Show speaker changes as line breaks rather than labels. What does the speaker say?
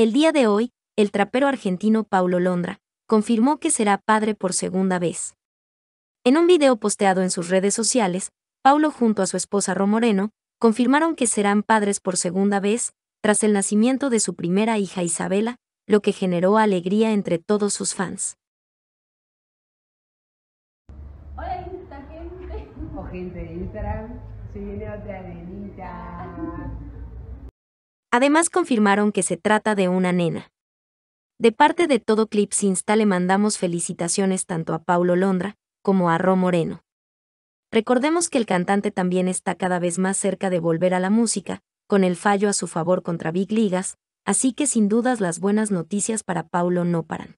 El día de hoy, el trapero argentino
Paulo Londra confirmó que será padre por segunda vez. En un video posteado en sus redes sociales, Paulo junto a su esposa Romoreno confirmaron que serán padres por segunda vez tras el nacimiento de su primera hija Isabela, lo que generó alegría entre todos sus fans.
Hola, esta gente. O gente de Instagram, otra
Además confirmaron que se trata de una nena. De parte de todo Clips Insta le mandamos felicitaciones tanto a Paulo Londra como a Ro Moreno. Recordemos que el cantante también está cada vez más cerca de volver a la música, con el fallo a su favor contra Big Ligas, así que sin dudas las buenas noticias para Paulo no
paran.